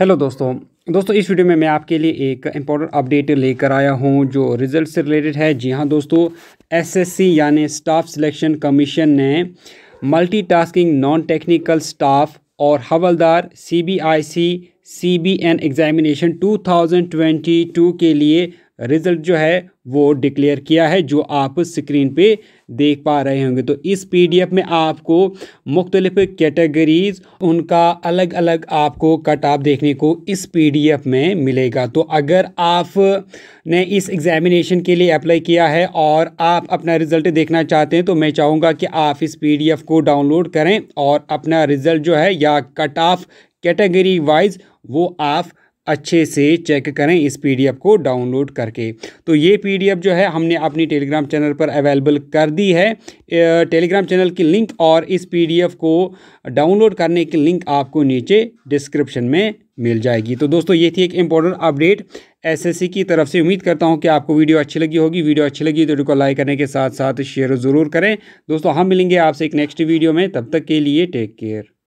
hello दोस्तों दोस्तों इस वीडियो में मैं आपके लिए एक इम्पोर्टेंट अपडेट लेकर आया हूं जो रिज़ल्ट से रिलेटेड है जी हां दोस्तों एसएससी यानी स्टाफ सिलेक्शन कमीशन ने मल्टीटास्किंग नॉन टेक्निकल स्टाफ और हवलदार सीबीआईसी सीबीएन एग्जामिनेशन 2022 के लिए रिज़ल्ट जो है वो डिक्लेयर किया है जो आप स्क्रीन पे देख पा रहे होंगे तो इस पीडीएफ में आपको मुख्तलिफ़ कैटेगरीज़ उनका अलग अलग आपको कट ऑफ देखने को इस पीडीएफ में मिलेगा तो अगर आप ने इस एग्ज़ामिनेशन के लिए अप्लाई किया है और आप अपना रिज़ल्ट देखना चाहते हैं तो मैं चाहूँगा कि आप इस पी को डाउनलोड करें और अपना रिज़ल्ट जो है या कट ऑफ कैटेगरी वाइज वो आप अच्छे से चेक करें इस पीडीएफ को डाउनलोड करके तो ये पीडीएफ जो है हमने अपनी टेलीग्राम चैनल पर अवेलेबल कर दी है टेलीग्राम चैनल की लिंक और इस पीडीएफ को डाउनलोड करने की लिंक आपको नीचे डिस्क्रिप्शन में मिल जाएगी तो दोस्तों ये थी एक इंपॉर्टेंट अपडेट एसएससी की तरफ से उम्मीद करता हूँ कि आपको वीडियो अच्छी लगी होगी वीडियो अच्छी लगी तो वीडियो को लाइक करने के साथ साथ शेयर ज़रूर करें दोस्तों हम मिलेंगे आपसे एक नेक्स्ट वीडियो में तब तक के लिए टेक केयर